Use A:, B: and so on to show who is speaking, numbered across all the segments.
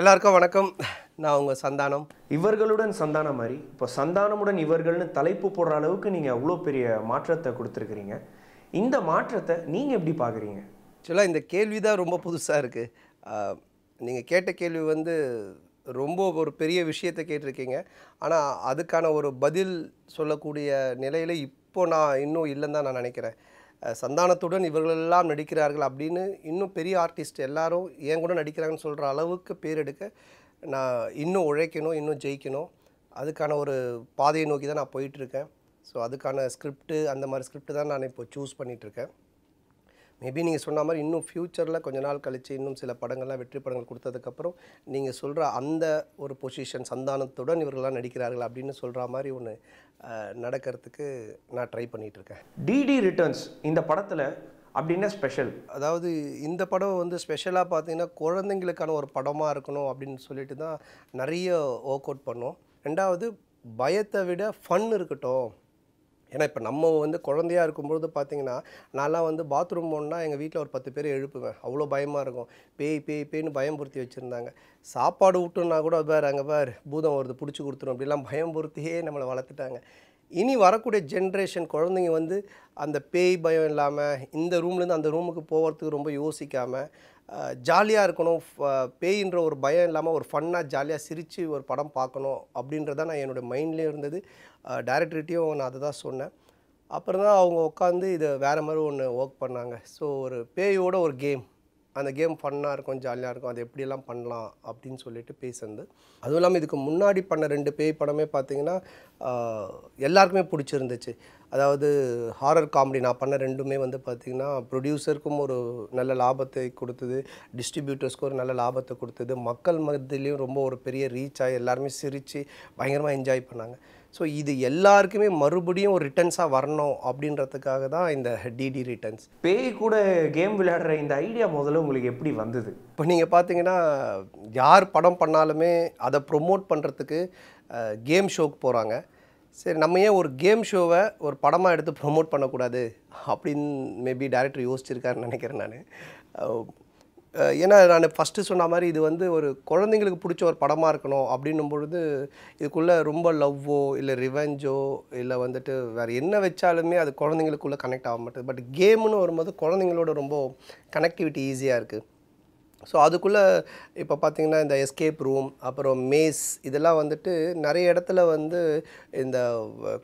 A: எல்லாருக்கும் வணக்கம் நான் உங்கள் சந்தானம் இவர்களுடன் சந்தானம் மாதிரி இப்போ சந்தானமுடன் இவர்கள்னு தலைப்பு போடுற அளவுக்கு நீங்கள் அவ்வளோ பெரிய மாற்றத்தை கொடுத்துருக்குறீங்க இந்த மாற்றத்தை நீங்கள் எப்படி பார்க்குறீங்க ஆக்சுவலாக இந்த கேள்வி தான் ரொம்ப புதுசாக இருக்குது நீங்கள் கேட்ட கேள்வி வந்து ரொம்ப ஒரு பெரிய விஷயத்தை கேட்டிருக்கீங்க ஆனால் அதுக்கான ஒரு பதில் சொல்லக்கூடிய நிலையில் இப்போ நான் இன்னும் இல்லைன்னு தான் நான் நினைக்கிறேன் சந்தானத்துடன் இவர்களெல்லாம் நடிக்கிறார்கள் அப்படின்னு இன்னும் பெரிய ஆர்டிஸ்ட் எல்லாரும் ஏன் கூட நடிக்கிறாங்கன்னு சொல்கிற அளவுக்கு பேர் எடுக்க நான் இன்னும் உழைக்கணும் இன்னும் ஜெயிக்கணும் அதுக்கான ஒரு பாதையை நோக்கி தான் நான் போயிட்டுருக்கேன் ஸோ அதுக்கான ஸ்கிரிப்டு அந்த மாதிரி ஸ்கிரிப்ட் தான் நான் இப்போ சூஸ் பண்ணிகிட்ருக்கேன் மேபி நீங்கள் சொன்ன மாதிரி இன்னும் ஃப்யூச்சரில் கொஞ்ச நாள் கழித்து இன்னும் சில படங்கள்லாம் வெற்றி படங்கள் கொடுத்ததுக்கப்புறம் நீங்கள் சொல்கிற அந்த ஒரு பொசிஷன் சந்தானத்துடன் இவர்கள்லாம் நடிக்கிறார்கள் அப்படின்னு சொல்கிற மாதிரி ஒன்று நடக்கிறதுக்கு நான் ட்ரை பண்ணிகிட்ருக்கேன் டிடி ரிட்டர்ன்ஸ் இந்த படத்தில் அப்படின்னா ஸ்பெஷல் அதாவது இந்த படம் வந்து ஸ்பெஷலாக பார்த்தீங்கன்னா குழந்தைங்களுக்கான ஒரு படமாக இருக்கணும் அப்படின்னு சொல்லிட்டு தான் நிறைய ஒர்க் அவுட் பண்ணோம் ரெண்டாவது பயத்தை விட ஃபன் இருக்கட்டும் ஏன்னா இப்போ நம்ம வந்து குழந்தையாக இருக்கும்பொழுது பார்த்தீங்கன்னா நான்லாம் வந்து பாத்ரூம் போனால் எங்கள் வீட்டில் ஒரு பத்து பேர் எழுப்புவேன் அவ்வளோ பயமாக இருக்கும் பேய் பேய் பேய்னு பயம்புறுத்தி வச்சுருந்தாங்க சாப்பாடு விட்டுனா கூட வேறு அங்கே பேர் பூதம் வருது பிடிச்சி கொடுத்துரும் அப்படிலாம் பயம்புறுத்தியே நம்மளை வளர்த்துட்டாங்க இனி வரக்கூடிய ஜென்ரேஷன் குழந்தைங்க வந்து அந்த பேய் பயம் இல்லாமல் இந்த ரூம்லேருந்து அந்த ரூமுக்கு போகிறதுக்கு ரொம்ப யோசிக்காமல் ஜாலியாக இருக்கணும் பேயின்ற ஒரு பயம் இல்லாமல் ஒரு ஃபன்னாக ஜாலியாக சிரித்து ஒரு படம் பார்க்கணும் அப்படின்றத நான் என்னுடைய மைண்ட்லேயும் இருந்தது டேரக்டர்கிட்டையும் நான் அதை தான் சொன்னேன் அப்புறம் தான் அவங்க உட்காந்து இதை வேறு மாதிரி ஒன்று ஒர்க் பண்ணாங்க ஸோ ஒரு பேயோட ஒரு கேம் அந்த கேம் ஃபன்னாக இருக்கும் ஜாலியாக இருக்கும் அது எப்படியெல்லாம் பண்ணலாம் அப்படின்னு சொல்லிட்டு பேசுனது அதுவும் இல்லாமல் இதுக்கு முன்னாடி பண்ண ரெண்டு பேய் படமே பார்த்திங்கன்னா எல்லாருக்குமே பிடிச்சிருந்துச்சு அதாவது ஹாரர் காமெடி நான் பண்ண ரெண்டுமே வந்து பார்த்திங்கன்னா ப்ரொடியூசருக்கும் ஒரு நல்ல லாபத்தை கொடுத்தது டிஸ்ட்ரிபியூட்டர்ஸ்க்கும் ஒரு நல்ல லாபத்தை கொடுத்தது மக்கள் மத்தியிலையும் ரொம்ப ஒரு பெரிய ரீச் ஆகி எல்லாருமே சிரித்து பயங்கரமாக என்ஜாய் பண்ணாங்க ஸோ இது எல்லாருக்குமே மறுபடியும் ஒரு ரிட்டர்ன்ஸாக வரணும் அப்படின்றதுக்காக தான் இந்த டிடி ரிட்டர்ன்ஸ் பேய் கூட கேம் விளையாடுற இந்த ஐடியா முதல்ல உங்களுக்கு எப்படி வந்தது இப்போ நீங்கள் பார்த்தீங்கன்னா யார் படம் பண்ணாலுமே அதை ப்ரொமோட் பண்ணுறதுக்கு கேம் ஷோக்கு போகிறாங்க சரி நம்ம ஏன் ஒரு கேம் ஷோவை ஒரு படமாக எடுத்து ப்ரொமோட் பண்ணக்கூடாது அப்படின்னு மேபி டேரக்டர் யோசிச்சிருக்காருன்னு நினைக்கிறேன் நான் ஏன்னா நான் ஃபஸ்ட்டு சொன்ன மாதிரி இது வந்து ஒரு குழந்தைங்களுக்கு பிடிச்ச ஒரு படமாக இருக்கணும் அப்படின்னும் பொழுது இதுக்குள்ளே ரொம்ப லவ்வோ இல்லை ரிவெஞ்சோ இல்லை வந்துட்டு வேறு என்ன வச்சாலுமே அது குழந்தைங்களுக்குள்ளே கனெக்ட் ஆக மாட்டேது பட் கேமுன்னு வரும்போது குழந்தைங்களோட ரொம்ப கனெக்டிவிட்டி ஈஸியாக இருக்குது ஸோ அதுக்குள்ளே இப்போ பார்த்திங்கன்னா இந்த எஸ்கேப் ரூம் அப்புறம் மேஸ் இதெல்லாம் வந்துட்டு நிறைய இடத்துல வந்து இந்த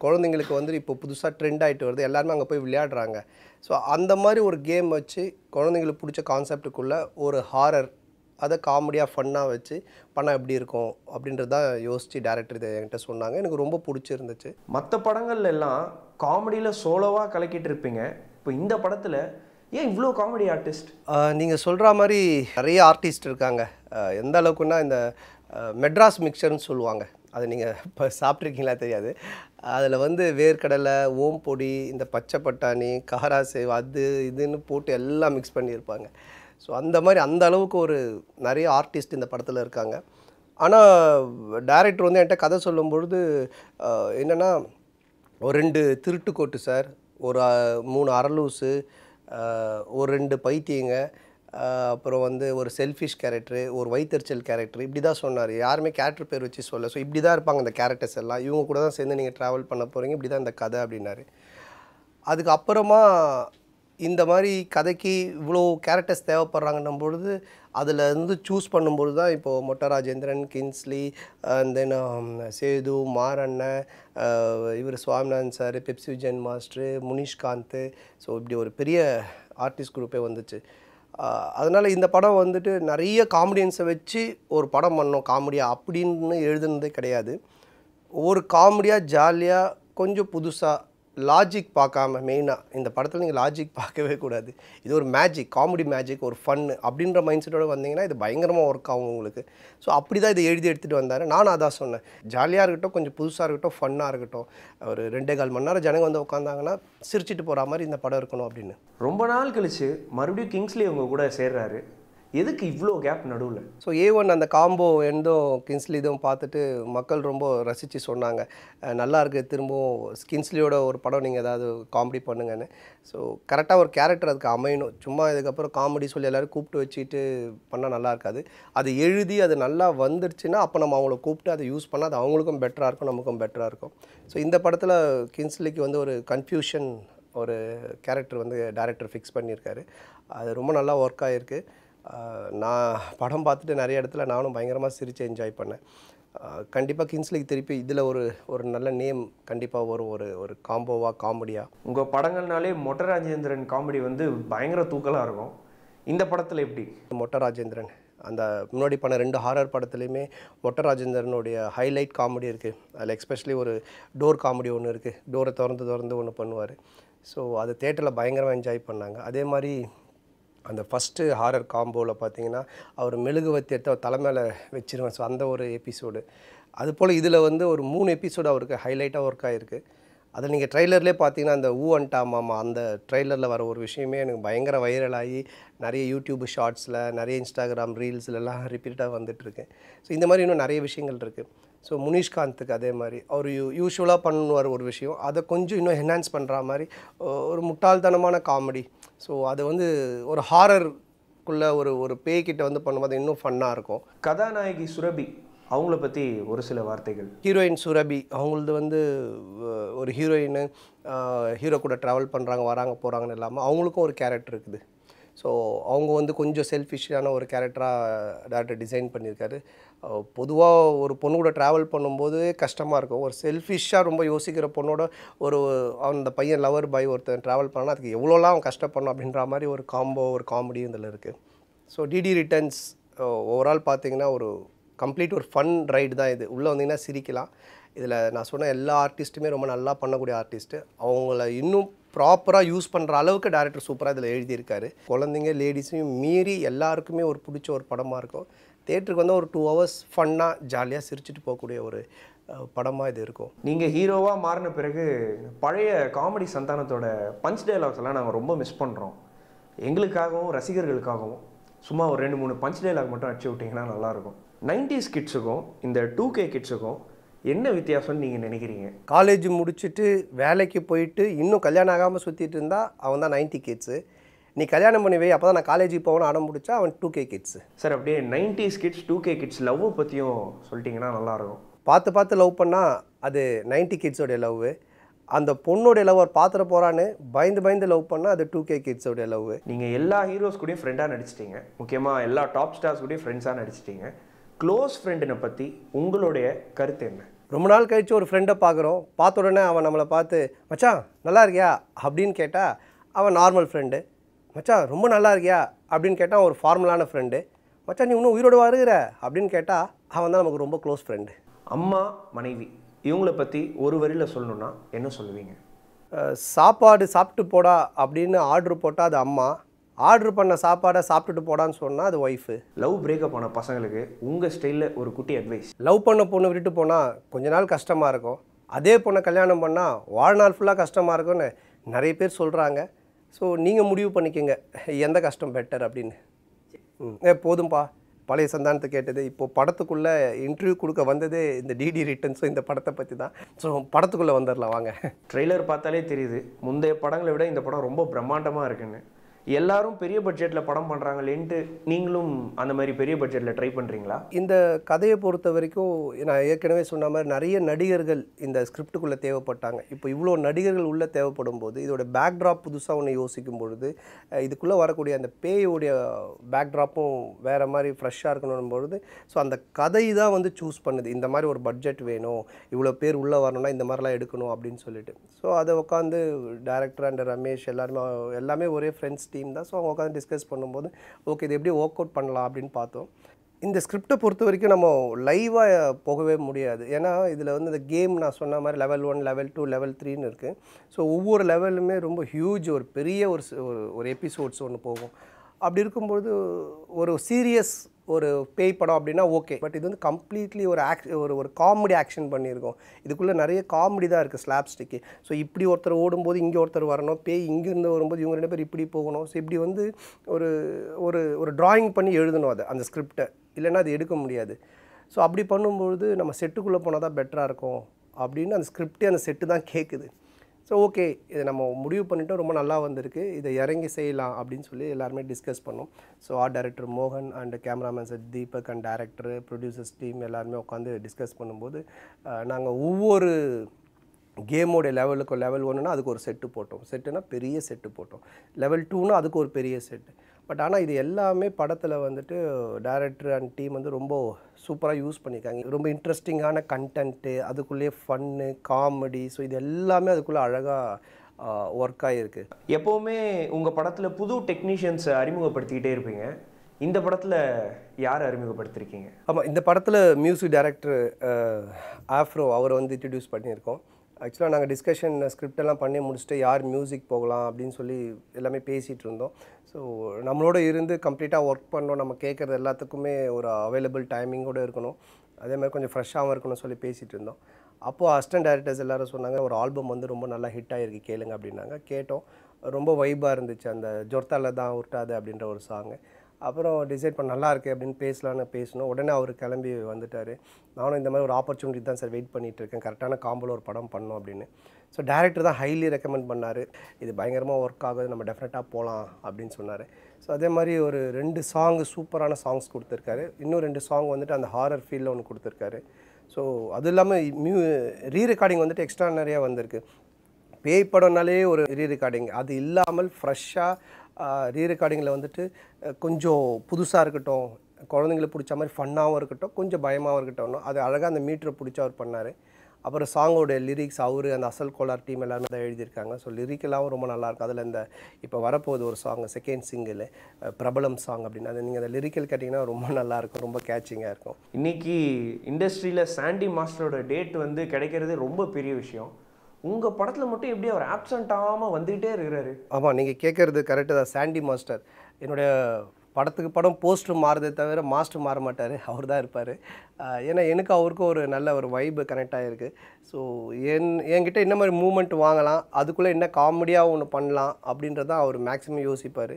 A: குழந்தைங்களுக்கு வந்து இப்போ புதுசாக ட்ரெண்ட் ஆகிட்டு வருது எல்லாருமே அங்கே போய் விளையாடுறாங்க ஸோ அந்த மாதிரி ஒரு கேம் வச்சு குழந்தைங்களுக்கு பிடிச்ச கான்செப்டுக்குள்ளே ஒரு ஹாரர் அதை காமெடியாக ஃபன்னாக வச்சு பணம் எப்படி இருக்கும் அப்படின்றதான் யோசித்து டேரக்டர் இதை என்கிட்ட சொன்னாங்க எனக்கு ரொம்ப பிடிச்சிருந்துச்சு மற்ற படங்கள்லாம் காமெடியில் சோலோவாக கலக்கிட்டு இருப்பீங்க இப்போ இந்த படத்தில் ஏன் இவ்வளோ காமெடி ஆர்டிஸ்ட் நீங்கள் சொல்கிற மாதிரி நிறைய ஆர்டிஸ்ட் இருக்காங்க எந்த அளவுக்குன்னா இந்த மெட்ராஸ் மிக்சர்னு சொல்லுவாங்க அதை நீங்கள் இப்போ சாப்பிட்ருக்கீங்களா தெரியாது அதில் வந்து வேர்க்கடலை ஓம்பொடி இந்த பச்சை பட்டாணி காராசேவ் அது இதுன்னு போட்டு எல்லாம் மிக்ஸ் பண்ணியிருப்பாங்க ஸோ அந்த மாதிரி அந்த அளவுக்கு ஒரு நிறைய ஆர்டிஸ்ட் இந்த படத்தில் இருக்காங்க ஆனால் டேரக்டர் வந்து என்கிட்ட கதை சொல்லும்பொழுது என்னென்னா ஒரு ரெண்டு திருட்டுக்கோட்டு சார் ஒரு மூணு அரலூசு ஒரு ரெண்டு பைத்தியங்க அப்புறம் வந்து ஒரு செல்ஃபிஷ் கேரக்டரு ஒரு வைத்தறிச்சல் கேரக்டர் இப்படி தான் சொன்னார் யாருமே கேரக்டர் பேர் வச்சு சொல்ல ஸோ இப்படி தான் இருப்பாங்க அந்த கேரக்டர்ஸ் எல்லாம் இவங்க கூட தான் சேர்ந்து நீங்கள் ட்ராவல் பண்ண போகிறீங்க இப்படி தான் இந்த கதை அப்படின்னாரு அதுக்கப்புறமா இந்த மாதிரி கதைக்கு இவ்வளோ கேரக்டர்ஸ் தேவைப்படுறாங்கன்னும் பொழுது அதில் இருந்து சூஸ் பண்ணும்போது தான் இப்போது Mottai Rajendran Kingsley then um, Sethu மாரண்ணன் இவர் Swaminathan sir Pepsi Vijayan master Munishkanth so இப்படி ஒரு பெரிய ஆர்டிஸ்ட் குரூப்பே வந்துச்சு அதனால் இந்த படம் வந்துட்டு நிறைய காமெடியன்ஸை வச்சு ஒரு படம் பண்ணோம் காமெடியாக அப்படின்னு எழுதுனதே கிடையாது ஒரு காமெடியாக ஜாலியாக கொஞ்சம் புதுசாக லாஜிக் பார்க்காம மெயினாக இந்த படத்தில் நீங்கள் லாஜிக் பார்க்கவே கூடாது இது ஒரு மேஜிக் காமெடி மேஜிக் ஒரு ஃபன்னு அப்படின்ற மைண்ட் செட்டோடு வந்தீங்கன்னா இது பயங்கரமாக ஒர்க் ஆகும் உங்களுக்கு ஸோ அப்படி தான் இதை எழுதி எடுத்துகிட்டு வந்தார் நானும் அதான் சொன்னேன் ஜாலியாக இருக்கட்டும் கொஞ்சம் புதுசாக இருக்கட்டும் ஃபன்னாக இருக்கட்டும் ஒரு ரெண்டே கால் மணி நேரம் ஜனங்க வந்து உட்காந்தாங்கன்னா சிரிச்சிட்டு போகிற மாதிரி இந்த படம் இருக்கணும் அப்படின்னு ரொம்ப நாள் கழித்து மறுபடியும் கிங்ஸ்லி அவங்க கூட சேர்றாரு எதுக்கு இவ்வளோ கேப் நடுவில் ஸோ ஏ ஒன் அந்த காம்போ எந்தும் கின்ஸ்லி இதுவும் பார்த்துட்டு மக்கள் ரொம்ப ரசித்து சொன்னாங்க நல்லா இருக்குது திரும்பவும் ஸ்கின்ஸ்லியோட ஒரு படம் நீங்கள் ஏதாவது காமெடி பண்ணுங்கன்னு ஸோ கரெக்டாக ஒரு கேரக்டர் அதுக்கு அமையணும் சும்மா இதுக்கப்புறம் காமெடி சொல்லி எல்லோரும் கூப்பிட்டு வச்சுட்டு பண்ணால் நல்லா இருக்காது அது எழுதி அது நல்லா வந்துருச்சுன்னா அப்போ நம்ம அவங்கள கூப்பிட்டு அதை யூஸ் பண்ணால் அது அவங்களுக்கும் பெட்டராக இருக்கும் நமக்கும் பெட்டராக இருக்கும் ஸோ இந்த படத்தில் கின்ஸ்லிக்கு வந்து ஒரு கன்ஃபியூஷன் ஒரு கேரக்டர் வந்து டேரக்டர் ஃபிக்ஸ் பண்ணியிருக்காரு அது ரொம்ப நல்லா ஒர்க் ஆகிருக்கு நான் படம் பார்த்துட்டு நிறைய இடத்துல நானும் பயங்கரமாக சிரித்து என்ஜாய் பண்ணேன் கண்டிப்பாக கிங்ஸ்லிக் திருப்பி இதில் ஒரு ஒரு நல்ல நேம் கண்டிப்பாக வரும் ஒரு ஒரு காம்போவாக காமெடியாக உங்கள் படங்கள்னாலே மொட்டை ராஜேந்திரன் காமெடி வந்து பயங்கர தூக்கலாக இருக்கும் இந்த படத்தில் எப்படி மொட்டை ராஜேந்திரன் அந்த முன்னாடி பண்ண ரெண்டு ஹாரர் படத்துலையுமே மொட்ட ராஜேந்திரனுடைய ஹைலைட் காமெடி இருக்குது அதில் எக்ஸ்பெஷலி ஒரு டோர் காமெடி ஒன்று இருக்குது டோரை திறந்து திறந்து ஒன்று பண்ணுவார் ஸோ அது தேட்டரில் பயங்கரமாக என்ஜாய் பண்ணாங்க அதே மாதிரி அந்த ஃபஸ்ட்டு ஹாரர் காம்போவில் பார்த்தீங்கன்னா அவர் மெழுகுவத்தி எடுத்து அவர் தலைமையில் வச்சுருவேன் ஸோ அந்த ஒரு எபிசோடு அதுபோல் இதில் வந்து ஒரு மூணு எபிசோடு அவருக்கு ஹைலைட்டாக ஒர்க் ஆகிருக்கு அதில் நீங்கள் ட்ரெய்லர்லேயே பார்த்தீங்கன்னா அந்த ஊ அண்டா மாமா அந்த ட்ரெய்லரில் வர ஒரு விஷயமே எனக்கு பயங்கர வைரலாகி நிறைய யூடியூப் ஷார்ட்ஸில் நிறைய இன்ஸ்டாகிராம் ரீல்ஸ்லலாம் ரிப்பீட்டாக வந்துட்டுருக்கு ஸோ இந்த மாதிரி இன்னும் நிறைய விஷயங்கள் இருக்குது ஸோ முனிஷ்காந்துக்கு அதே மாதிரி அவர் யூ யூஸ்வலாக பண்ணுவார் ஒரு விஷயம் அதை கொஞ்சம் இன்னும் என்ஹான்ஸ் பண்ணுற மாதிரி ஒரு முட்டாள்தனமான காமெடி ஸோ அது வந்து ஒரு ஹாரருக்குள்ள ஒரு ஒரு பேய்கிட்ட வந்து பண்ணும்போது இன்னும் ஃபன்னாக இருக்கும் கதாநாயகி சுரபி அவங்கள பற்றி ஒரு சில வார்த்தைகள் ஹீரோயின் சுரபி அவங்களது வந்து ஒரு ஹீரோயின் ஹீரோ கூட ட்ராவல் பண்ணுறாங்க வராங்க போகிறாங்கன்னு இல்லாமல் அவங்களுக்கும் ஒரு கேரக்டர் இருக்குது ஸோ அவங்க வந்து கொஞ்சம் செல்ஃபிஷான ஒரு கேரக்டராக டேரக்டர் டிசைன் பண்ணியிருக்காரு பொதுவாக ஒரு பொண்ணு கூட ட்ராவல் பண்ணும்போது கஷ்டமாக இருக்கும் ஒரு செல்ஃபிஷாக ரொம்ப யோசிக்கிற பொண்ணோட ஒரு அந்த பையன் லவர் பாய் ஒருத்தன் ட்ராவல் பண்ணால் அதுக்கு எவ்வளோலாம் அவன் கஷ்டப்படணும் அப்படின்ற மாதிரி ஒரு காம்போ ஒரு காமெடி இதில் இருக்குது ஸோ டிடி ரிட்டர்ன்ஸ் ஓவரால் பார்த்தீங்கன்னா ஒரு கம்ப்ளீட் ஒரு ஃபன் ரைடு தான் இது உள்ளே வந்தீங்கன்னா சிரிக்கலாம் இதில் நான் சொன்ன எல்லா ஆர்டிஸ்ட்டுமே ரொம்ப நல்லா பண்ணக்கூடிய ஆர்டிஸ்ட்டு அவங்கள இன்னும் ப்ராப்பராக யூஸ் பண்ணுற அளவுக்கு டேரக்டர் சூப்பராக இதில் எழுதியிருக்காரு குழந்தைங்க லேடிஸையும் மீறி எல்லாருக்குமே ஒரு பிடிச்ச ஒரு படமாக இருக்கும் தேட்டருக்கு வந்து ஒரு டூ ஹவர்ஸ் ஃபன்னாக ஜாலியாக சிரிச்சுட்டு போகக்கூடிய ஒரு படமாக இது இருக்கும் நீங்கள் ஹீரோவாக மாறின பிறகு பழைய காமெடி சந்தானத்தோட பஞ்ச் டைலாக்ஸ்லாம் எல்லாம் நாங்கள் ரொம்ப மிஸ் பண்ணுறோம் எங்களுக்காகவும் ரசிகர்களுக்காகவும் சும்மா ஒரு ரெண்டு மூணு பஞ்ச் டைலாக் மட்டும் அடிச்சு விட்டிங்கன்னா நல்லாயிருக்கும் நைன்டிஸ் கிட்ஸுக்கும் இந்த டூ கே கிட்ஸுக்கும் என்ன வித்தியாசம்னு நீங்கள் நினைக்கிறீங்க காலேஜ் முடிச்சுட்டு வேலைக்கு போயிட்டு இன்னும் கல்யாணம் ஆகாமல் சுற்றிட்டு இருந்தால் அவன் தான் நைன்ட்டி கிட்ஸு நீ கல்யாணம் பண்ணி வை அப்போ தான் நான் காலேஜுக்கு போகணும் அடம் முடிச்சா அவன் டூ கே கிட்ஸு சார் அப்படியே nineties kids two K kids love பற்றியும் சொல்லிட்டிங்கன்னா நல்லாயிருக்கும் பார்த்து பார்த்து லவ் பண்ணால் அது நைன்ட்டி கிட்ஸோடைய லவ் அந்த பொண்ணுடைய லவ் அவர் பார்த்துட போகிறான்னு பயந்து பயந்து லவ் பண்ணால் அது டூ கே கிட்ஸோடைய லவ் நீங்கள் எல்லா ஹீரோஸ் கூடயும் ஃப்ரெண்டாக நடிச்சிட்டிங்க முக்கியமாக எல்லா டாப் ஸ்டார்ஸ் கூடயும் ஃப்ரெண்ட்ஸாக நடிச்சிட்டிங்க க்ளோஸ் ஃப்ரெண்டினை பற்றி உங்களுடைய கருத்து என்ன ரொம்ப நாள் கழித்து ஒரு ஃப்ரெண்டை பார்க்குறோம் பார்த்த உடனே அவன் நம்மளை பார்த்து மச்சான் நல்லா இருக்கியா அப்படின்னு கேட்டால் அவன் நார்மல் ஃப்ரெண்டு மச்சான் ரொம்ப நல்லா இருக்கியா அப்படின்னு கேட்டால் ஒரு ஃபார்மலான ஃப்ரெண்டு மச்சான் நீ இன்னும் உயிரோடு வருகிற அப்படின்னு கேட்டால் அவன் தான் நமக்கு ரொம்ப க்ளோஸ் ஃப்ரெண்டு அம்மா மனைவி இவங்கள பற்றி ஒரு வரியில் சொல்லணுன்னா என்ன சொல்லுவீங்க சாப்பாடு சாப்பிட்டு போடா அப்படின்னு ஆர்டர் போட்டால் அது அம்மா ஆர்டர் பண்ண சாப்பாடை சாப்பிட்டுட்டு போடான்னு சொன்னால் அது ஒய்ஃபு லவ் பிரேக்கப் பண்ண பசங்களுக்கு உங்கள் ஸ்டைலில் ஒரு குட்டி அட்வைஸ் லவ் பண்ண பொண்ணு விட்டுட்டு போனால் கொஞ்ச நாள் கஷ்டமாக இருக்கும் அதே பொண்ணை கல்யாணம் பண்ணால் வாழ்நாள் ஃபுல்லாக கஷ்டமாக இருக்கும்னு நிறைய பேர் சொல்கிறாங்க ஸோ நீங்கள் முடிவு பண்ணிக்கோங்க எந்த கஷ்டம் பெட்டர் அப்படின்னு ஏ போதும்பா பழைய சந்தானத்தை கேட்டது இப்போது படத்துக்குள்ளே இன்டர்வியூ கொடுக்க வந்தது இந்த டிடி ரிட்டர்ன்ஸும் இந்த படத்தை பற்றி தான் ஸோ படத்துக்குள்ளே வந்துடலாம் வாங்க ட்ரெய்லர் பார்த்தாலே தெரியுது முந்தைய படங்களை விட இந்த படம் ரொம்ப பிரம்மாண்டமாக இருக்குன்னு எல்லாரும் பெரிய பட்ஜெட்டில் படம் பண்ணுறாங்களேன்ட்டு நீங்களும் அந்த மாதிரி பெரிய பட்ஜெட்டில் ட்ரை பண்ணுறீங்களா இந்த கதையை பொறுத்த வரைக்கும் நான் ஏற்கனவே சொன்ன மாதிரி நிறைய நடிகர்கள் இந்த ஸ்கிரிப்டுக்குள்ளே தேவைப்பட்டாங்க இப்போ இவ்வளோ நடிகர்கள் உள்ளே தேவைப்படும் போது இதோட பேக்ட்ராப் புதுசாக ஒன்று யோசிக்கும் பொழுது இதுக்குள்ளே வரக்கூடிய அந்த பேயோடைய பேக்ட்ராப்பும் வேறு மாதிரி ஃப்ரெஷ்ஷாக இருக்கணும் பொழுது ஸோ அந்த கதை தான் வந்து சூஸ் பண்ணுது இந்த மாதிரி ஒரு பட்ஜெட் வேணும் இவ்வளோ பேர் உள்ளே வரணும்னா இந்த மாதிரிலாம் எடுக்கணும் அப்படின்னு சொல்லிட்டு ஸோ அதை உட்காந்து டேரக்டர் அண்ட் ரமேஷ் எல்லாருமே எல்லாமே ஒரே ஃப்ரெண்ட்ஸ் டீம் தான் ஸோ அவங்க உட்காந்து டிஸ்கஸ் பண்ணும்போது ஓகே இது எப்படி ஒர்க் அவுட் பண்ணலாம் அப்படின்னு பார்த்தோம் இந்த ஸ்கிரிப்டை பொறுத்த வரைக்கும் நம்ம லைவாக போகவே முடியாது ஏன்னா இதில் வந்து இந்த கேம் நான் சொன்ன மாதிரி level one level two level த்ரீன்னு இருக்குது ஸோ ஒவ்வொரு லெவலுமே ரொம்ப ஹியூஜ் ஒரு பெரிய ஒரு ஒரு எபிசோட்ஸ் ஒன்று போகும் அப்படி இருக்கும்பொழுது ஒரு சீரியஸ் ஒரு பேய் படம் அப்படின்னா ஓகே பட் இது வந்து கம்ப்ளீட்லி ஒரு ஆக் ஒரு ஒரு காமெடி ஆக்ஷன் பண்ணியிருக்கோம் இதுக்குள்ளே நிறைய காமெடி தான் இருக்குது ஸ்லாப் ஸ்டிக்கு ஸோ இப்படி ஒருத்தர் ஓடும்போது இங்கே ஒருத்தர் வரணும் பேய் இங்கேருந்து வரும்போது இவங்க ரெண்டு பேர் இப்படி போகணும் ஸோ இப்படி வந்து ஒரு ஒரு ஒரு ட்ராயிங் பண்ணி எழுதணும் அதை அந்த ஸ்கிரிப்டை இல்லைன்னா அது எடுக்க முடியாது ஸோ அப்படி பண்ணும்பொழுது நம்ம செட்டுக்குள்ளே போனால் தான் பெட்டராக இருக்கும் அப்படின்னு அந்த ஸ்கிரிப்டே அந்த செட்டு தான் கேட்குது ஸோ ஓகே இதை நம்ம முடிவு பண்ணிவிட்டு ரொம்ப நல்லா வந்திருக்கு இதை இறங்கி செய்யலாம் அப்படின்னு சொல்லி எல்லாருமே டிஸ்கஸ் பண்ணோம் ஸோ ஆர்ட் டைரக்டர் மோகன் and cameraman sir Deepak and director producers team எல்லாருமே உட்காந்து டிஸ்கஸ் பண்ணும்போது நாங்கள் ஒவ்வொரு கேமோடைய லெவலுக்கு லெவல் ஒன்றுனா அதுக்கு ஒரு செட்டு போட்டோம் செட்டுனா பெரிய செட்டு போட்டோம் லெவல் டூனா அதுக்கு ஒரு பெரிய செட்டு பட் ஆனால் இது எல்லாமே படத்தில் வந்துட்டு டேரக்டர் அண்ட் டீம் வந்து ரொம்ப சூப்பராக யூஸ் பண்ணியிருக்காங்க ரொம்ப இன்ட்ரெஸ்டிங்கான கண்டென்ட்டு அதுக்குள்ளேயே ஃபன்னு காமெடி ஸோ இது எல்லாமே அதுக்குள்ளே அழகாக ஒர்க் ஆகிருக்கு எப்போவுமே உங்கள் படத்தில் புது டெக்னீஷியன்ஸை அறிமுகப்படுத்திக்கிட்டே இருப்பீங்க இந்த படத்தில் யார் அறிமுகப்படுத்திருக்கீங்க ஆமாம் இந்த படத்தில் மியூசிக் டைரக்டர் ஆஃப்ரோ அவரை வந்து இன்ட்ரடியூஸ் பண்ணியிருக்கோம் ஆக்சுவலாக நாங்கள் டிஸ்கஷன் ஸ்கிரிப்டெல்லாம் பண்ணி முடிச்சுட்டு யார் மியூசிக் போகலாம் அப்படின்னு சொல்லி எல்லாமே பேசிகிட்டு இருந்தோம் ஸோ நம்மளோட இருந்து கம்ப்ளீட்டாக ஒர்க் பண்ணோம் நம்ம கேட்குறது எல்லாத்துக்குமே ஒரு அவைலபிள் டைமிங்கோடு இருக்கணும் அதே மாதிரி கொஞ்சம் ஃப்ரெஷ்ஷாகவும் இருக்கணும் சொல்லி பேசிகிட்டு இருந்தோம் அப்போது அஸ்டன்ட் டேரக்டர்ஸ் எல்லோரும் சொன்னாங்க ஒரு ஆல்பம் வந்து ரொம்ப நல்லா ஹிட் ஆகிருக்கு கேளுங்க அப்படின்னாங்க கேட்டோம் ரொம்ப வைபாக இருந்துச்சு அந்த ஜொர்த்தால தான் உருட்டாது அப்படின்ற ஒரு சாங்கு அப்புறம் டிசைட் பண்ண நல்லா இருக்குது அப்படின்னு பேசலான்னு பேசணும் உடனே அவர் கிளம்பி வந்துட்டார் நானும் இந்த மாதிரி ஒரு ஆப்பர்ச்சுனிட்டி தான் சார் வெயிட் பண்ணிகிட்டு இருக்கேன் கரெக்டான காம்போவில் ஒரு படம் பண்ணோம் அப்படின்னு ஸோ டேரக்டர் தான் ஹைலி ரெக்கமெண்ட் பண்ணார் இது பயங்கரமாக ஒர்க் ஆகுது நம்ம டெஃபினட்டாக போகலாம் அப்படின்னு சொன்னார் ஸோ அதே மாதிரி ஒரு ரெண்டு சாங் சூப்பரான சாங்ஸ் கொடுத்துருக்காரு இன்னும் ரெண்டு சாங் வந்துட்டு அந்த ஹாரர் ஃபீலில் ஒன்று கொடுத்துருக்காரு ஸோ அது இல்லாமல் மியூ ரீ ரெக்கார்டிங் வந்துட்டு எக்ஸ்ட்ரா நிறையா வந்திருக்கு பேய் படம்னாலே ஒரு ரீ ரெக்கார்டிங் அது இல்லாமல் ஃப்ரெஷ்ஷாக ரீ ரெக்கார்டிங்கில் வந்துட்டு கொஞ்சம் புதுசாக இருக்கட்டும் குழந்தைங்களை பிடிச்ச மாதிரி ஃபன்னாகவும் இருக்கட்டும் கொஞ்சம் பயமாகவும் இருக்கட்டும் அது அழகாக அந்த மீட்டரை பிடிச்சி அவர் பண்ணார் அப்புறம் சாங்கோடைய லிரிக்ஸ் அவர் அந்த அசல் கோலார் டீம் எல்லாருமே தான் எழுதியிருக்காங்க ஸோ லிரிக்கெல்லாம் ரொம்ப நல்லாயிருக்கும் அதில் இந்த இப்போ வரப்போகுது ஒரு சாங் செகண்ட் சிங்கிள் பிரபலம் சாங் அப்படின்னு அது நீங்கள் அந்த லிரிக்கல் கேட்டிங்கன்னா ரொம்ப நல்லாயிருக்கும் ரொம்ப கேச்சிங்காக இருக்கும் இன்றைக்கி இண்டஸ்ட்ரியில் சாண்டி மாஸ்டரோட டேட் வந்து கிடைக்கிறது ரொம்ப பெரிய விஷயம் உங்கள் படத்தில் மட்டும் எப்படி அவர் ஆப்சண்ட் ஆகாமல் வந்துகிட்டே இருக்கிறாரு ஆமாம் நீங்கள் கேட்குறது கரெக்டு தான் சாண்டி மாஸ்டர் என்னுடைய படத்துக்கு படம் போஸ்ட்ரு மாறுதே தவிர மாஸ்டர் மாற மாட்டார் அவர் தான் இருப்பார் ஏன்னா எனக்கு அவருக்கும் ஒரு நல்ல ஒரு வைப்பு கனெக்ட் ஆகிருக்கு ஸோ என் என்கிட்ட என்ன மாதிரி மூமெண்ட் வாங்கலாம் அதுக்குள்ளே என்ன காமெடியாக ஒன்று பண்ணலாம் அப்படின்றது தான் அவர் மேக்ஸிமம் யோசிப்பார்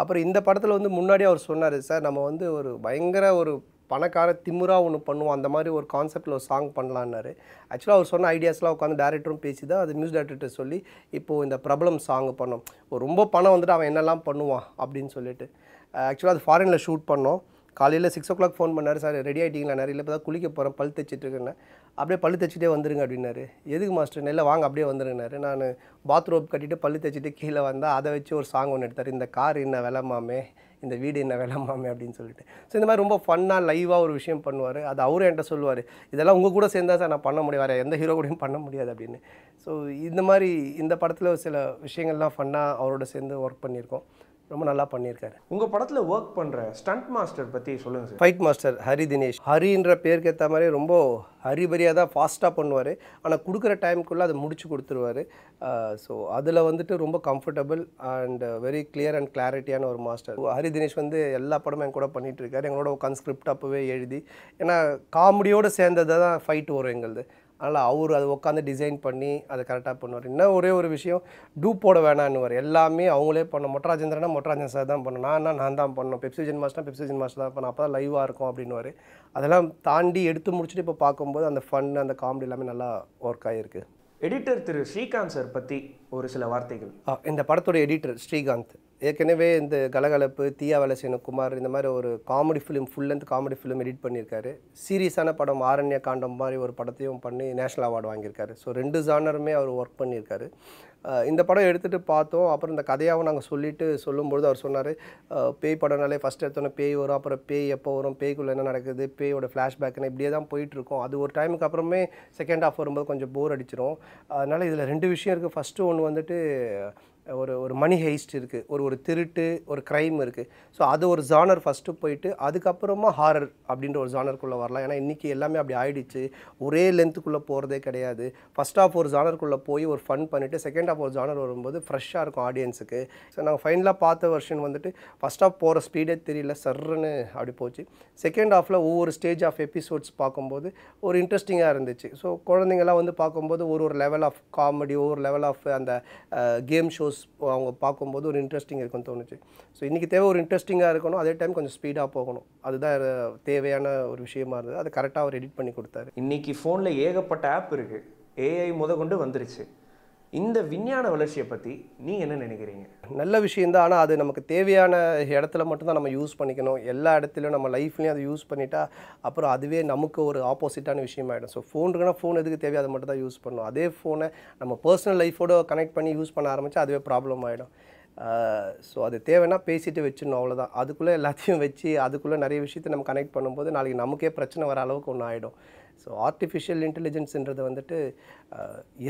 A: அப்புறம் இந்த படத்தில் வந்து முன்னாடி அவர் சொன்னார் சார் நம்ம வந்து ஒரு பயங்கர ஒரு பணக்கார திமுறா ஒன்று பண்ணுவோம் அந்த மாதிரி ஒரு கான்செப்டில் ஒரு சாங் பண்ணலான்னாரு ஆக்சுவலாக அவர் சொன்ன ஐடியாஸ்லாம் உட்காந்து டேரக்டரும் பேசி தான் அது நியூஸ் டேரக்டர்கிட்ட சொல்லி இப்போது இந்த பிரபலம் சாங் பண்ணோம் ஒரு ரொம்ப பணம் வந்துட்டு அவன் என்னெல்லாம் பண்ணுவான் அப்படின்னு சொல்லிட்டு ஆக்சுவலாக அது ஃபாரினில் ஷூட் பண்ணோம் காலையில் சிக்ஸ் ஓ கிளாக் ஃபோன் பண்ணார் சார் ரெடி ஆகிட்டீங்களா நிறைய இப்போ தான் குளிக்க போகிறேன் பல் தைச்சிட்ருக்கேன்னு அப்படியே பழு தைச்சிட்டே வந்துருங்க அப்படின்னாரு எதுக்கு மாஸ்டர் நெல்லை வாங்க அப்படியே வந்துருங்கனாரு நான் பாத்ரூம் கட்டிட்டு பழு தைச்சிட்டு கீழே வந்தால் அதை வச்சு ஒரு சாங் ஒன்று எடுத்தார் இந்த கார் என்ன விலமாமே இந்த வீடு என்ன மாமே அப்படின்னு சொல்லிட்டு ஸோ இந்த மாதிரி ரொம்ப ஃபன்னாக லைவாக ஒரு விஷயம் பண்ணுவார் அது அவரும் என்கிட்ட சொல்லுவார் இதெல்லாம் உங்கள் கூட சேர்ந்தா சார் நான் பண்ண முடியும் வேறு எந்த ஹீரோ கூடயும் பண்ண முடியாது அப்படின்னு ஸோ இந்த மாதிரி இந்த படத்தில் சில விஷயங்கள்லாம் ஃபன்னாக அவரோட சேர்ந்து ஒர்க் பண்ணியிருக்கோம் ரொம்ப நல்லா பண்ணியிருக்காரு உங்கள் படத்தில் ஒர்க் பண்ணுற ஸ்டண்ட் மாஸ்டர் பற்றி சொல்லுங்கள் sir fight master Hari Dinesh ஹரின்ற பேருக்கு ஏற்ற மாதிரி ரொம்ப ஹரிபரியாக தான் ஃபாஸ்ட்டாக பண்ணுவார் ஆனால் கொடுக்குற டைமுக்குள்ளே அதை முடிச்சு கொடுத்துருவார் ஸோ அதில் வந்துட்டு ரொம்ப comfortable and very clear and கிளாரிட்டியான ஒரு மாஸ்டர் ஹரி தினேஷ் வந்து எல்லா படமும் என் கூட பண்ணிகிட்ருக்காரு எங்களோட உட்காந்து ஸ்கிரிப்ட் அப்போவே எழுதி ஏன்னா காமெடியோடு சேர்ந்தது தான் ஃபைட் வரும் எங்களுது அதனால் அவர் அது உட்காந்து டிசைன் பண்ணி அதை கரெக்டாக பண்ணுவார் இன்னும் ஒரே ஒரு விஷயம் டூப் போட வேணான்னுவார் எல்லாமே அவங்களே பண்ணோம் மொட்டராஜேந்திரனா மொட்டராஜன் சார் தான் பண்ணணும் நான்னா நான் தான் பண்ணணும் பெப்சிஜன் மாஸ்டர் பெப்சிஜன் மாஸ்டர் தான் பண்ணணும் அப்போ தான் லைவாக இருக்கும் அப்படின்வார் அதெல்லாம் தாண்டி எடுத்து முடிச்சுட்டு இப்போ பார்க்கும்போது அந்த ஃபன் அந்த காமெடி எல்லாமே நல்லா ஒர்க் ஆகிருக்கு எடிட்டர் திரு ஸ்ரீகாந்த் சார் பற்றி ஒரு சில வார்த்தைகள் இந்த படத்தோட எடிட்டர் ஸ்ரீகாந்த் ஏற்கனவே இந்த கலகலப்பு தீயா செய்யணும் குமார் இந்த மாதிரி ஒரு comedy film full length comedy film edit பண்ணியிருக்காரு சீரியஸான படம் ஆரண்ய காண்டம் மாதிரி ஒரு படத்தையும் பண்ணி நேஷ்னல் அவார்டு வாங்கியிருக்காரு ஸோ ரெண்டு ஜானருமே அவர் ஒர்க் பண்ணியிருக்காரு இந்த படம் எடுத்துகிட்டு பார்த்தோம் அப்புறம் இந்த கதையாகவும் நாங்கள் சொல்லிவிட்டு சொல்லும்பொழுது அவர் சொன்னார் பேய் படம்னாலே ஃபஸ்ட் எடுத்தோன்னே பேய் வரும் அப்புறம் பேய் எப்போ வரும் பேய்க்குள்ளே என்ன நடக்குது பேயோட ஃப்ளாஷ்பேக்னு இப்படியே தான் போயிட்டுருக்கோம் அது ஒரு டைமுக்கு அப்புறமே செகண்ட் ஹாஃப் வரும்போது கொஞ்சம் போர் அடிச்சிடும் அதனால் இதில் ரெண்டு விஷயம் இருக்குது ஃபஸ்ட்டு ஒன்று வந்துட்டு ஒரு ஒரு மணி ஹெய்ஸ்ட் இருக்குது ஒரு ஒரு திருட்டு ஒரு க்ரைம் இருக்குது ஸோ அது ஒரு ஜானர் ஃபஸ்ட்டு போயிட்டு அதுக்கப்புறமா ஹாரர் அப்படின்ற ஒரு ஜானருக்குள்ளே வரலாம் ஏன்னா இன்றைக்கி எல்லாமே அப்படி ஆயிடுச்சு ஒரே லென்த்துக்குள்ளே போகிறதே கிடையாது ஃபஸ்ட் ஆஃப் ஒரு ஜானருக்குள்ளே போய் ஒரு ஃபன் பண்ணிவிட்டு செகண்ட் ஆஃப் ஒரு ஜானர் வரும்போது ஃப்ரெஷ்ஷாக இருக்கும் ஆடியன்ஸுக்கு ஸோ நாங்கள் ஃபைனலாக பார்த்த வருஷன் வந்துட்டு ஃபஸ்ட் ஆஃப் போகிற ஸ்பீடே தெரியல சர்ன்னு அப்படி போச்சு செகண்ட் ஆஃபில் ஒவ்வொரு ஸ்டேஜ் ஆஃப் எபிசோட்ஸ் பார்க்கும்போது ஒரு இன்ட்ரெஸ்டிங்காக இருந்துச்சு ஸோ குழந்தைங்கள்லாம் வந்து பார்க்கும்போது ஒரு ஒரு லெவல் ஆஃப் காமெடி ஒரு லெவல் ஆஃப் அந்த கேம் ஷோஸ் நியூஸ் அவங்க பார்க்கும்போது ஒரு இன்ட்ரெஸ்டிங் இருக்குன்னு தோணுச்சு ஸோ இன்றைக்கி தேவை ஒரு இன்ட்ரெஸ்டிங்காக இருக்கணும் அதே டைம் கொஞ்சம் ஸ்பீடாக போகணும் அதுதான் தேவையான ஒரு விஷயமா இருந்தது அதை கரெக்டாக அவர் எடிட் பண்ணி கொடுத்தாரு இன்றைக்கி ஃபோனில் ஏகப்பட்ட ஆப் இருக்குது ஏஐ முத கொண்டு வந்துருச்சு இந்த விஞ்ஞான வளர்ச்சியை பற்றி நீங்கள் என்ன நினைக்கிறீங்க நல்ல விஷயந்தான் ஆனால் அது நமக்கு தேவையான இடத்துல மட்டும்தான் நம்ம யூஸ் பண்ணிக்கணும் எல்லா இடத்துலையும் நம்ம லைஃப்லேயும் அதை யூஸ் பண்ணிட்டா அப்புறம் அதுவே நமக்கு ஒரு ஆப்போசிட்டான விஷயம் ஆகிடும் ஸோ ஃபோன் இருக்குன்னா ஃபோன் எதுக்கு தேவையோ அதை மட்டும் தான் யூஸ் பண்ணணும் அதே ஃபோனை நம்ம பர்சனல் லைஃபோடு கனெக்ட் பண்ணி யூஸ் பண்ண ஆரம்பித்தா அதுவே ப்ராப்ளம் ஆகிடும் ஸோ அது தேவைன்னா பேசிட்டு வச்சிடணும் அவ்வளோதான் அதுக்குள்ளே எல்லாத்தையும் வச்சு அதுக்குள்ளே நிறைய விஷயத்தை நம்ம கனெக்ட் பண்ணும்போது நாளைக்கு நமக்கே பிரச்சனை வர அளவுக்கு ஒன்று ஆகிடும் ஸோ ஆர்டிஃபிஷியல் இன்டெலிஜென்ஸுன்றது வந்துட்டு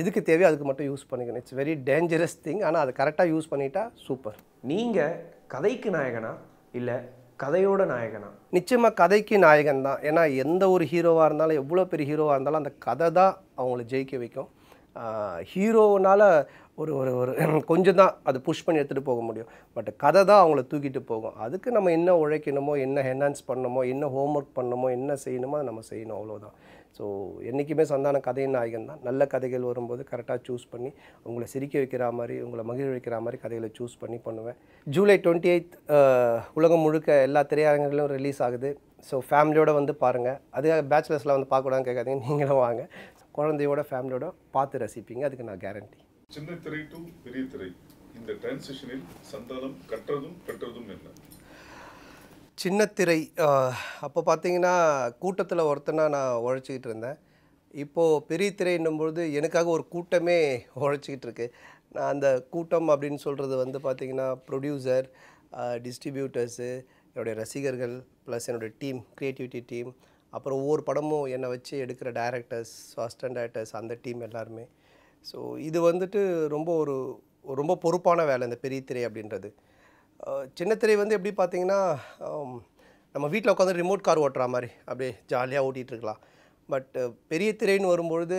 A: எதுக்கு தேவையோ அதுக்கு மட்டும் யூஸ் பண்ணிக்கணும் இட்ஸ் வெரி டேஞ்சரஸ் திங் ஆனால் அதை கரெக்டாக யூஸ் பண்ணிட்டா சூப்பர் நீங்கள் கதைக்கு நாயகனா இல்லை கதையோட நாயகனா நிச்சயமாக கதைக்கு நாயகன் தான் ஏன்னா எந்த ஒரு ஹீரோவாக இருந்தாலும் எவ்வளோ பெரிய ஹீரோவாக இருந்தாலும் அந்த கதை தான் அவங்கள ஜெயிக்க வைக்கும் ஹீரோனால் ஒரு ஒரு ஒரு கொஞ்சம் தான் அது புஷ் பண்ணி எடுத்துகிட்டு போக முடியும் பட் கதை தான் அவங்கள தூக்கிட்டு போகும் அதுக்கு நம்ம என்ன உழைக்கணுமோ என்ன என்ஹான்ஸ் பண்ணணுமோ என்ன ஹோம்ஒர்க் பண்ணணுமோ என்ன செய்யணுமோ அதை நம்ம செய்யணும் அவ்வளோதான் ஸோ என்றைக்குமே சந்தான கதையின் நாயகன் தான் நல்ல கதைகள் வரும்போது கரெக்டாக சூஸ் பண்ணி உங்களை சிரிக்க வைக்கிற மாதிரி உங்களை மகிழ் வைக்கிற மாதிரி கதைகளை சூஸ் பண்ணி பண்ணுவேன் ஜூலை டுவெண்ட்டி எயித் உலகம் முழுக்க எல்லா திரையரங்குகளிலும் ரிலீஸ் ஆகுது ஸோ ஃபேமிலியோடு வந்து பாருங்கள் அதுக்காக பேச்சுலர்ஸில் வந்து பார்க்கக்கூடாதுன்னு கேட்காதீங்க நீங்களும் வாங்க குழந்தையோட ஃபேமிலியோட பார்த்து ரசிப்பீங்க அதுக்கு நான் கேரண்டி சின்ன திரை டு பெரிய திரை இந்த டிரான்சிஷனில் சந்தானம் கற்றதும் பெற்றதும் என்ன சின்னத்திரை அப்போ பார்த்தீங்கன்னா கூட்டத்தில் ஒருத்தனாக நான் உழைச்சிக்கிட்டு இருந்தேன் இப்போது பெரிய திரைன்னும்பொழுது எனக்காக ஒரு கூட்டமே உழைச்சிக்கிட்டு இருக்கு நான் அந்த கூட்டம் அப்படின்னு சொல்கிறது வந்து பார்த்திங்கன்னா ப்ரொடியூசர் டிஸ்ட்ரிபியூட்டர்ஸு என்னுடைய ரசிகர்கள் ப்ளஸ் என்னுடைய டீம் க்ரியேட்டிவிட்டி டீம் அப்புறம் ஒவ்வொரு படமும் என்னை வச்சு எடுக்கிற டேரக்டர்ஸ் அஸ்டன்ட் டேரக்டர்ஸ் அந்த டீம் எல்லாருமே ஸோ இது வந்துட்டு ரொம்ப ஒரு ரொம்ப பொறுப்பான வேலை இந்த பெரிய திரை அப்படின்றது சின்னத்திரை வந்து எப்படி பார்த்தீங்கன்னா நம்ம வீட்டில் உட்காந்து ரிமோட் கார் ஓட்டுற மாதிரி அப்படியே ஜாலியாக ஓட்டிகிட்ருக்கலாம் பட் பெரிய திரைன்னு வரும்பொழுது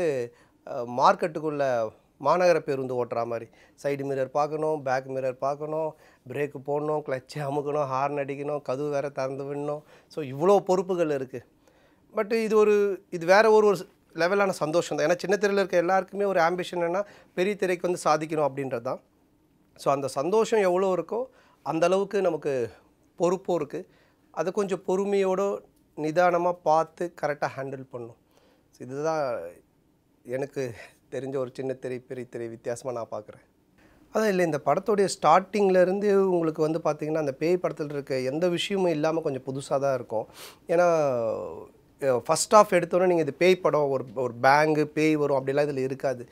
A: மார்க்கெட்டுக்குள்ளே மாநகர பேருந்து ஓட்டுற மாதிரி சைடு மிரர் பார்க்கணும் பேக் மிரர் பார்க்கணும் பிரேக்கு போடணும் கிளச்சை அமுக்கணும் ஹார்ன் அடிக்கணும் கதவு வேறு திறந்து விடணும் ஸோ இவ்வளோ பொறுப்புகள் இருக்குது பட் இது ஒரு இது வேறு ஒரு ஒரு லெவலான சந்தோஷம் தான் ஏன்னா சின்ன திரையில் இருக்க எல்லாருக்குமே ஒரு ஆம்பிஷன் என்ன பெரிய திரைக்கு வந்து சாதிக்கணும் அப்படின்றது தான் ஸோ அந்த சந்தோஷம் எவ்வளோ இருக்கோ அந்தளவுக்கு நமக்கு பொறுப்பும் இருக்குது அதை கொஞ்சம் பொறுமையோடு நிதானமாக பார்த்து கரெக்டாக ஹேண்டில் பண்ணும் இதுதான் எனக்கு தெரிஞ்ச ஒரு சின்ன திரை பெரிய திரை வித்தியாசமாக நான் பார்க்குறேன் அதான் இல்லை இந்த படத்துடைய ஸ்டார்டிங்கிலேருந்து உங்களுக்கு வந்து பார்த்திங்கன்னா அந்த பேய் படத்தில் இருக்க எந்த விஷயமும் இல்லாமல் கொஞ்சம் புதுசாக தான் இருக்கும் ஏன்னா ஃபஸ்ட் ஆஃப் எடுத்தோன்னே நீங்கள் இது பேய் படம் ஒரு ஒரு பேங்கு பேய் வரும் அப்படிலாம் இதில் இருக்காது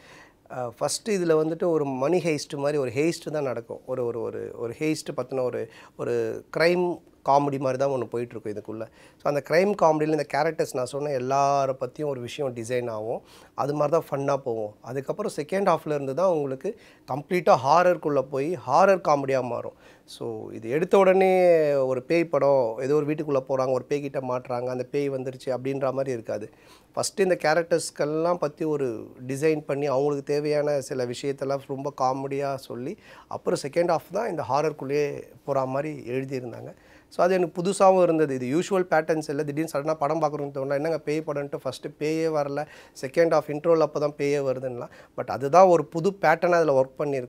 A: ஃபஸ்ட்டு இதில் வந்துட்டு ஒரு மணி ஹெய்ஸ்ட்டு மாதிரி ஒரு ஹெய்ஸ்ட்டு தான் நடக்கும் ஒரு ஒரு ஒரு ஒரு பற்றின ஒரு ஒரு க்ரைம் காமெடி மாதிரி தான் ஒன்று போயிட்டுருக்கும் இதுக்குள்ளே ஸோ அந்த க்ரைம் காமெடியில் இந்த கேரக்டர்ஸ் நான் சொன்ன எல்லாரை பற்றியும் ஒரு விஷயம் டிசைன் ஆகும் அது மாதிரி தான் ஃபன்னாக போகும் அதுக்கப்புறம் செகண்ட் ஹாஃபில் இருந்து தான் உங்களுக்கு கம்ப்ளீட்டாக ஹாரருக்குள்ளே போய் ஹாரர் காமெடியாக மாறும் ஸோ இது எடுத்த உடனே ஒரு பேய் படம் ஏதோ ஒரு வீட்டுக்குள்ளே போகிறாங்க ஒரு பேய்கிட்ட மாட்டுறாங்க அந்த பேய் வந்துருச்சு அப்படின்ற மாதிரி இருக்காது ஃபஸ்ட்டு இந்த கேரக்டர்ஸ்க்கெல்லாம் பற்றி ஒரு டிசைன் பண்ணி அவங்களுக்கு தேவையான சில விஷயத்தெல்லாம் ரொம்ப காமெடியாக சொல்லி அப்புறம் செகண்ட் ஹாஃப் தான் இந்த ஹாரருக்குள்ளேயே போகிற மாதிரி எழுதியிருந்தாங்க ஸோ அது எனக்கு புதுசாகவும் இருந்தது இது யூஷுவல் பேட்டர்ன்ஸ் இல்லை திடீர்னு சடனாக படம் பார்க்குறோம்னு தோணும் என்னங்க பேய் படம்ட்டு ஃபஸ்ட்டு பேயே வரல செகண்ட் ஆஃப் இன்ட்ரோவில் அப்போ தான் பேயே வருதுன்னா பட் அதுதான் ஒரு புது பேட்டர்னாக அதில் ஒர்க் பண்ணியிருக்கு